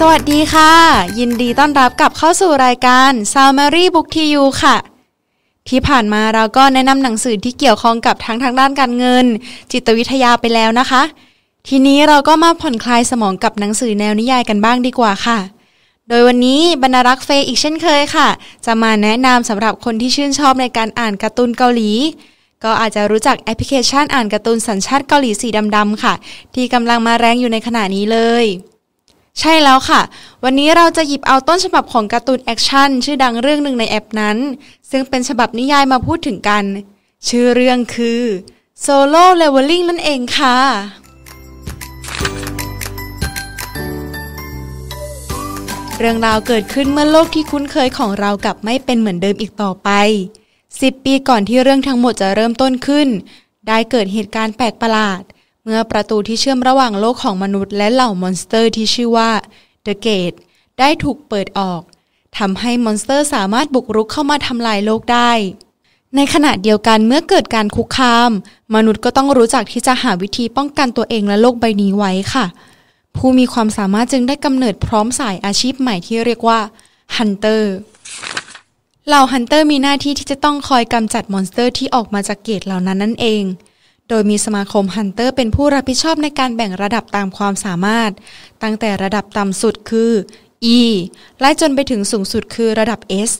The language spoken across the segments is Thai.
สวัสดีค่ะ ยินดีต้อนรับกลับเข้าสู่รายการ s a l m a r y Book to You ค่ะ ที่ผ่านมาเราก็แนะนำหนังสือที่เกี่ยวข้องกับทั้งทางด้านการเงิน จิตวิทยาไปแล้วนะคะ ทีนี้เราก็มาผ่อนคลายสมองกับหนังสือแนวนิยายกันบ้างดีกว่าค่ะ โดยวันนี้บรรรักษ์เฟยอีกเช่นเคยค่ะ จะมาแนะนำสำหรับคนที่ชื่นชอบในการอ่านการ์ตูนเกาหลี ก็อาจจะรู้จักแอปพลิเคชันอ่านการ์ตูนสัญชาติเกาหลีสีดำๆค่ะ ที่กำลังมาแรงอยู่ในขณะนี้เลยใช่แล้วค่ะ วันนี้เราจะหยิบเอาต้นฉบับของการ์ตูนแอคชั่นชื่อดังเรื่องหนึ่งในแอปนั้น ซึ่งเป็นฉบับนิยายมาพูดถึงกัน ชื่อเรื่องคือ Solo Leveling นั่นเองค่ะ เรื่องราวเกิดขึ้นเมื่อโลกที่คุ้นเคยของเรากลับไม่เป็นเหมือนเดิมอีกต่อไป 10 ปีก่อนที่เรื่องทั้งหมดจะเริ่มต้นขึ้น ได้เกิดเหตุการณ์แปลกประหลาดเมื่อประตูที่เชื่อมระหว่างโลกของมนุษย์และเหล่ามอนสเตอร์ที่ชื่อว่า The Gate ได้ถูกเปิดออกทำให้มอนสเตอร์สามารถบุกรุกเข้ามาทำลายโลกได้ ในขณะเดียวกันเมื่อเกิดการคุกคาม มนุษย์ก็ต้องรู้จักที่จะหาวิธีป้องกันตัวเองและโลกใบนี้ไว้ค่ะ ผู้มีความสามารถจึงได้กำเนิดพร้อมสายอาชีพใหม่ที่เรียกว่าฮันเตอร์เหล่าฮันเตอร์มีหน้าที่ที่จะต้องคอยกำจัดมอนสเตอร์ที่ออกมาจากเกตเหล่านั้นนั่นเองโดยมีสมาคมฮันเตอร์เป็นผู้รับผิดชอบในการแบ่งระดับตามความสามารถ ตั้งแต่ระดับต่ำสุดคือ E ไล่จนไปถึงสูงสุดคือระดับ S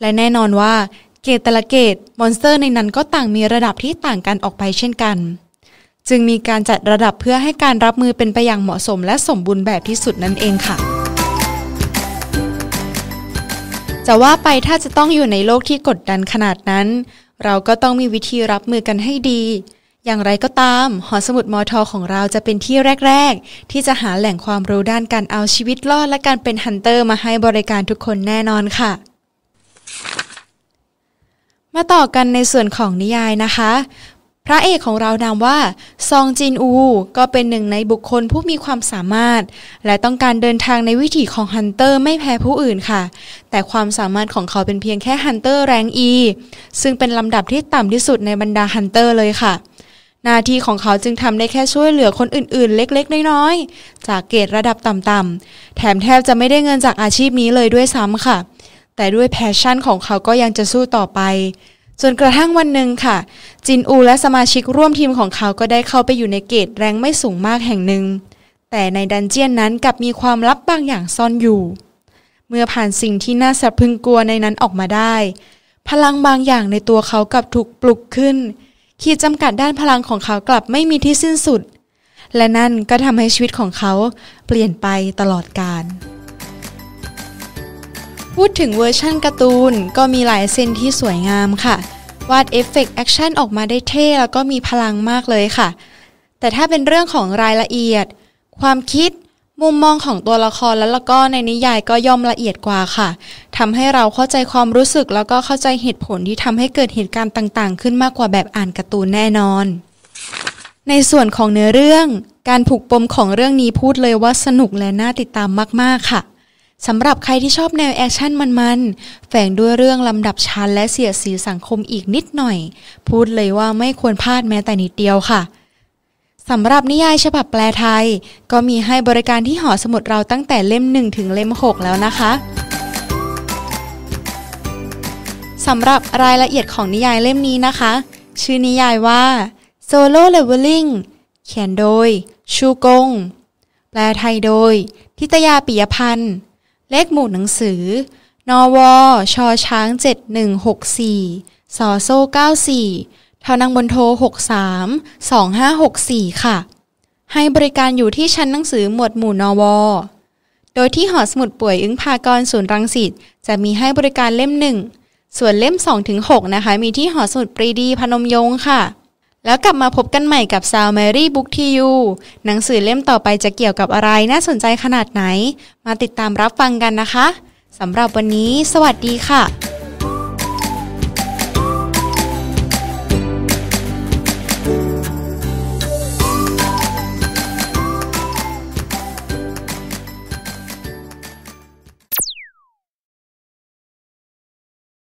และแน่นอนว่าเกตแต่ละเกต มอนสเตอร์ในนั้นก็ต่างมีระดับที่ต่างกันออกไปเช่นกัน จึงมีการจัดระดับเพื่อให้การรับมือเป็นไปอย่างเหมาะสมและสมบูรณ์แบบที่สุดนั่นเองค่ะ จะว่าไปถ้าจะต้องอยู่ในโลกที่กดดันขนาดนั้น เราก็ต้องมีวิธีรับมือกันให้ดีอย่างไรก็ตาม หอสมุดมอทอของเราจะเป็นที่แรกๆ ที่จะหาแหล่งความรู้ด้านการเอาชีวิตรอดและการเป็นฮันเตอร์ มาให้บริการทุกคนแน่นอนค่ะ มาต่อกันในส่วนของนิยายนะคะ พระเอกของเรานามว่า ซองจินอู ก็เป็นหนึ่งในบุคคลผู้มีความสามารถ และต้องการเดินทางในวิถีของฮันเตอร์ไม่แพ้ผู้อื่นค่ะ แต่ความสามารถของเขาเป็นเพียงแค่ฮันเตอร์แรงอีซึ่งเป็นลำดับที่ต่ำที่สุดในบรรดาฮันเตอร์เลยค่ะเหน้าที่ของเขาจึงทำได้แค่ช่วยเหลือคนอื่นๆเล็กๆน้อยๆ จากเกรดระดับต่ำๆ แถมแทบจะไม่ได้เงินจากอาชีพนี้เลยด้วยซ้ำค่ะ แต่ด้วยแพชชั่นของเขาก็ยังจะสู้ต่อไปจนกระทั่งวันหนึ่งค่ะ จินอูและสมาชิกร่วมทีมของเขาก็ได้เข้าไปอยู่ในเกรดแรงไม่สูงมากแห่งหนึ่ง แต่ในดันเจียนนั้นกลับมีความลับบางอย่างซ่อนอยู่ เมื่อผ่านสิ่งที่น่าสะพึงกลัวในนั้นออกมาได้ พลังบางอย่างในตัวเขากลับถูกปลุกขึ้นขีดจำกัดด้านพลังของเขากลับไม่มีที่สิ้นสุด และนั่นก็ทำให้ชีวิตของเขาเปลี่ยนไปตลอดกาลพูดถึงเวอร์ชั่นการ์ตูน ก็มีหลายเซนที่สวยงามค่ะ วาดเอฟเฟกต์แอคชั่นออกมาได้เท่ แล้วก็มีพลังมากเลยค่ะ แต่ถ้าเป็นเรื่องของรายละเอียด ความคิดมุมมองของตัวละครและละก็ในนิยายก็ย่อมละเอียดกว่าค่ะ ทำให้เราเข้าใจความรู้สึกแล้วก็เข้าใจเหตุผลที่ทำให้เกิดเหตุการณ์ต่างๆ ขึ้นมากกว่าแบบอ่านการ์ตูนแน่นอน ในส่วนของเนื้อเรื่อง การผูกปมของเรื่องนี้พูดเลยว่าสนุกและน่าติดตามมากๆค่ะสำหรับใครที่ชอบแนวแอคชั่นมันๆแฝงด้วยเรื่องลำดับชั้นและเสียสีสังคมอีกนิดหน่อย พูดเลยว่าไม่ควรพลาดแม้แต่นิดเดียวค่ะสำหรับนิยายฉบับแปลไทย ก็มีให้บริการที่หอสมุดเราตั้งแต่เล่ม1ถึงเล่ม6 แล้วนะคะ สำหรับรายละเอียดของนิยายเล่มนี้นะคะ ชื่อนิยายว่า Solo Leveling เขียนโดยชูกง แปลไทยโดย ทิตยาปิยพันธ์ เลขหมู่หนังสือนวชช้าง 7164สอโซ่94ทางบนโทร63 2564 ค่ะ ให้บริการอยู่ที่ชั้นหนังสือหมวดหมู่นว โดยที่หอสมุดป่วยอึ้งพากรศูนย์รังสิตจะมีให้บริการเล่มหนึ่งส่วนเล่ม2-6นะคะ มีที่หอสมุดปรีดีพนมยงคค่ะแล้วกลับมาพบกันใหม่กับซาวแมรี่บุ๊กทียูหนังสือเล่มต่อไปจะเกี่ยวกับอะไรน่าสนใจขนาดไหน มาติดตามรับฟังกันนะคะสำหรับวันนี้ สวัสดีค่ะ